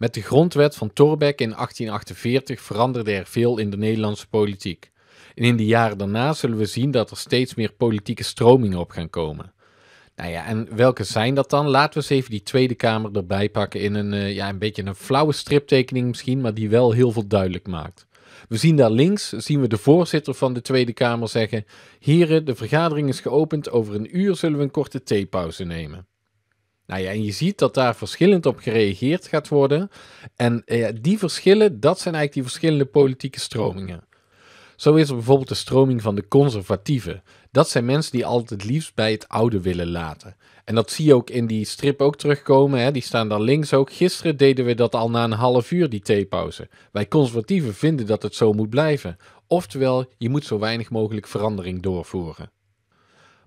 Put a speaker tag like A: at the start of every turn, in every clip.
A: Met de grondwet van Torbeck in 1848 veranderde er veel in de Nederlandse politiek. En in de jaren daarna zullen we zien dat er steeds meer politieke stromingen op gaan komen. Nou ja, en welke zijn dat dan? Laten we eens even die Tweede Kamer erbij pakken in een, eh, ja, een beetje een flauwe striptekening misschien, maar die wel heel veel duidelijk maakt. We zien daar links, zien we de voorzitter van de Tweede Kamer zeggen, heren, de vergadering is geopend, over een uur zullen we een korte theepauze nemen. Nou ja, en je ziet dat daar verschillend op gereageerd gaat worden. En eh, die verschillen, dat zijn eigenlijk die verschillende politieke stromingen. Zo is er bijvoorbeeld de stroming van de conservatieven. Dat zijn mensen die altijd het liefst bij het oude willen laten. En dat zie je ook in die strip ook terugkomen. Hè? Die staan daar links ook. Gisteren deden we dat al na een half uur, die theepauze. Wij conservatieven vinden dat het zo moet blijven. Oftewel, je moet zo weinig mogelijk verandering doorvoeren.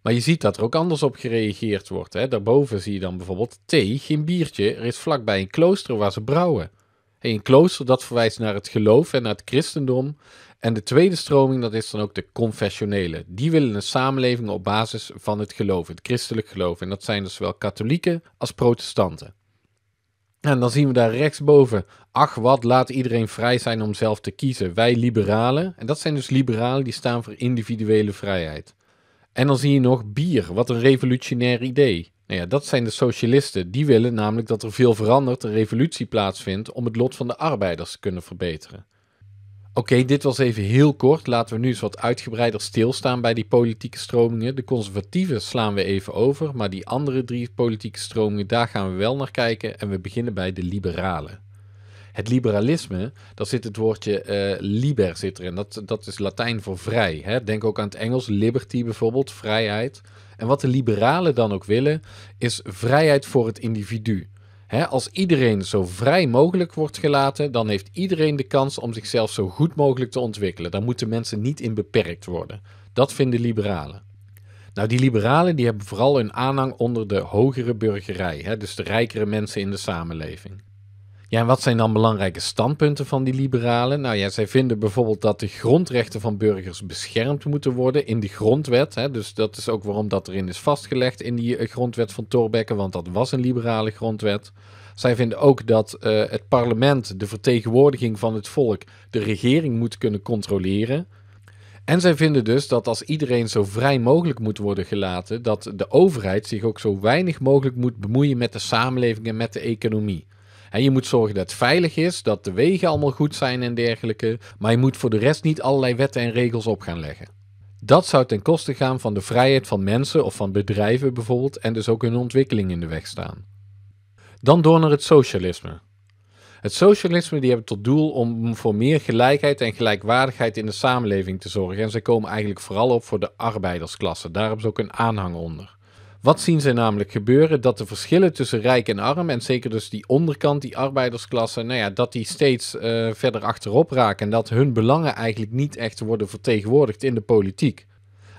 A: Maar je ziet dat er ook anders op gereageerd wordt. Hè? Daarboven zie je dan bijvoorbeeld thee, geen biertje. Er is vlakbij een klooster waar ze brouwen. een klooster dat verwijst naar het geloof en naar het christendom. En de tweede stroming, dat is dan ook de confessionele. Die willen een samenleving op basis van het geloof, het christelijk geloof. En dat zijn dus zowel katholieken als protestanten. En dan zien we daar rechtsboven, ach wat, laat iedereen vrij zijn om zelf te kiezen. Wij liberalen, en dat zijn dus liberalen die staan voor individuele vrijheid. En dan zie je nog bier. Wat een revolutionair idee. Nou ja, dat zijn de socialisten. Die willen namelijk dat er veel verandert, een revolutie plaatsvindt om het lot van de arbeiders te kunnen verbeteren. Oké, dit was even heel kort. Laten we nu eens wat uitgebreider stilstaan bij die politieke stromingen. De conservatieven slaan we even over, maar die andere drie politieke stromingen, daar gaan we wel naar kijken. En we beginnen bij de liberalen het liberalisme, daar zit het woordje uh, liber zit erin. Dat, dat is Latijn voor vrij. Hè? Denk ook aan het Engels, liberty bijvoorbeeld, vrijheid. En wat de liberalen dan ook willen, is vrijheid voor het individu. als iedereen zo vrij mogelijk wordt gelaten, dan heeft iedereen de kans om zichzelf zo goed mogelijk te ontwikkelen. Daar moeten mensen niet in beperkt worden. Dat vinden liberalen. Nou, die liberalen die hebben vooral hun aanhang onder de hogere burgerij, dus de rijkere mensen in de samenleving. Ja, wat zijn dan belangrijke standpunten van die liberalen? Nou ja, zij vinden bijvoorbeeld dat de grondrechten van burgers beschermd moeten worden in de grondwet. Hè, dus dat is ook waarom dat erin is vastgelegd in die eh, grondwet van Thorbecke, want dat was een liberale grondwet. Zij vinden ook dat eh, het parlement, de vertegenwoordiging van het volk, de regering moet kunnen controleren. En zij vinden dus dat als iedereen zo vrij mogelijk moet worden gelaten, dat de overheid zich ook zo weinig mogelijk moet bemoeien met de samenleving en met de economie je moet zorgen dat het veilig is, dat de wegen allemaal goed zijn en dergelijke. Maar je moet voor de rest niet allerlei wetten en regels op gaan leggen. Dat zou ten koste gaan van de vrijheid van mensen of van bedrijven bijvoorbeeld en dus ook hun ontwikkeling in de weg staan. Dan door naar het socialisme. Het socialisme die hebben tot doel om voor meer gelijkheid en gelijkwaardigheid in de samenleving te zorgen. En ze komen eigenlijk vooral op voor de arbeidersklasse. Daar hebben ze ook een aanhang onder. Wat zien ze namelijk gebeuren? Dat de verschillen tussen rijk en arm, en zeker dus die onderkant, die arbeidersklasse, nou ja, dat die steeds eh, verder achterop raken. En dat hun belangen eigenlijk niet echt worden vertegenwoordigd in de politiek.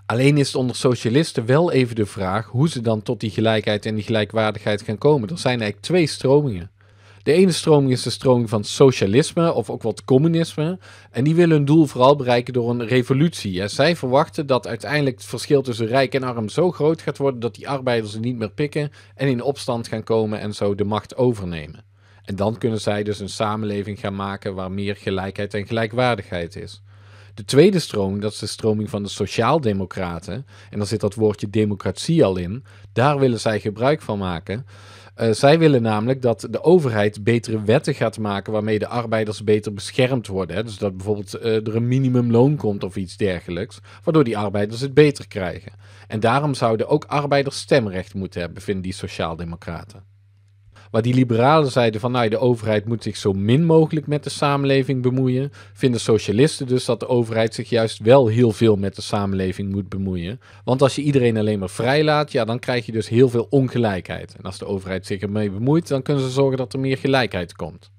A: Alleen is het onder socialisten wel even de vraag hoe ze dan tot die gelijkheid en die gelijkwaardigheid gaan komen. Er zijn eigenlijk twee stromingen. De ene stroming is de stroming van socialisme of ook wat communisme. En die willen hun doel vooral bereiken door een revolutie. En zij verwachten dat uiteindelijk het verschil tussen rijk en arm zo groot gaat worden dat die arbeiders het niet meer pikken en in opstand gaan komen en zo de macht overnemen. En dan kunnen zij dus een samenleving gaan maken waar meer gelijkheid en gelijkwaardigheid is. De tweede stroming, dat is de stroming van de sociaaldemocraten. En daar zit dat woordje democratie al in. Daar willen zij gebruik van maken. Eh, zij willen namelijk dat de overheid betere wetten gaat maken waarmee de arbeiders beter beschermd worden. Hè? Dus dat bijvoorbeeld eh, er een minimumloon komt of iets dergelijks, waardoor die arbeiders het beter krijgen. En daarom zouden ook arbeiders stemrecht moeten hebben, vinden die sociaaldemocraten. Waar die liberalen zeiden van nou, de overheid moet zich zo min mogelijk met de samenleving bemoeien. Vinden socialisten dus dat de overheid zich juist wel heel veel met de samenleving moet bemoeien. Want als je iedereen alleen maar vrijlaat, ja, dan krijg je dus heel veel ongelijkheid. En als de overheid zich ermee bemoeit, dan kunnen ze zorgen dat er meer gelijkheid komt.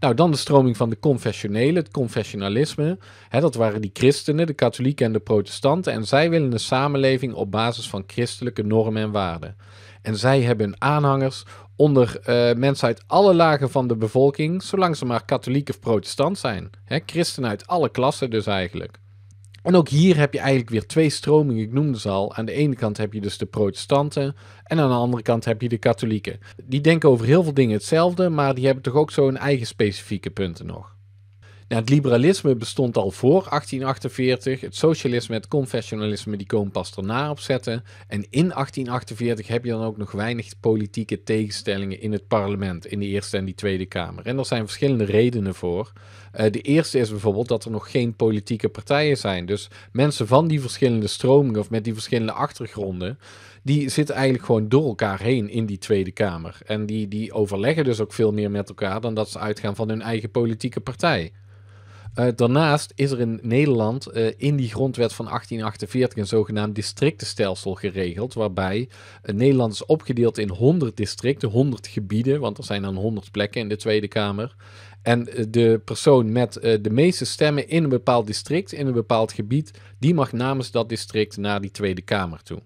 A: Nou, dan de stroming van de confessionele, het confessionalisme. Hè, dat waren die christenen, de katholieken en de protestanten. En zij willen een samenleving op basis van christelijke normen en waarden. En zij hebben hun aanhangers onder uh, mensen uit alle lagen van de bevolking, zolang ze maar katholiek of protestant zijn. Hè, christen uit alle klassen dus eigenlijk. En ook hier heb je eigenlijk weer twee stromingen, ik noemde ze al. Aan de ene kant heb je dus de protestanten en aan de andere kant heb je de katholieken. Die denken over heel veel dingen hetzelfde, maar die hebben toch ook zo hun eigen specifieke punten nog. Nou, het liberalisme bestond al voor 1848. Het socialisme, het confessionalisme, die komen pas erna opzetten. En in 1848 heb je dan ook nog weinig politieke tegenstellingen in het parlement, in de Eerste en die Tweede Kamer. En er zijn verschillende redenen voor. Eh, de eerste is bijvoorbeeld dat er nog geen politieke partijen zijn. Dus mensen van die verschillende stromingen of met die verschillende achtergronden, die zitten eigenlijk gewoon door elkaar heen in die Tweede Kamer. En die, die overleggen dus ook veel meer met elkaar dan dat ze uitgaan van hun eigen politieke partij. Eh, daarnaast is er in Nederland eh, in die grondwet van 1848 een zogenaamd districtenstelsel geregeld, waarbij Nederland is opgedeeld in 100 districten, 100 gebieden, want er zijn dan 100 plekken in de Tweede Kamer. En eh, de persoon met de meeste stemmen in een bepaald district, in een bepaald gebied, die mag namens dat district naar die Tweede Kamer toe.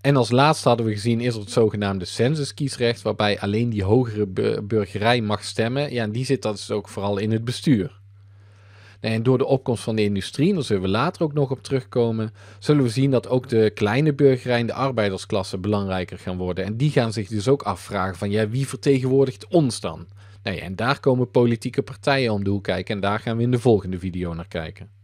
A: En als laatste hadden we gezien is er het zogenaamde censuskiesrecht, waarbij alleen die hogere burgerij mag stemmen. Ja, en die zit dat dus ook vooral in het bestuur en door de opkomst van de industrie, en daar zullen we later ook nog op terugkomen, zullen we zien dat ook de kleine burgerij en de arbeidersklasse belangrijker gaan worden. En die gaan zich dus ook afvragen van ja, wie vertegenwoordigt ons dan? Nee, en daar komen politieke partijen om de hoek kijken en daar gaan we in de volgende video naar kijken.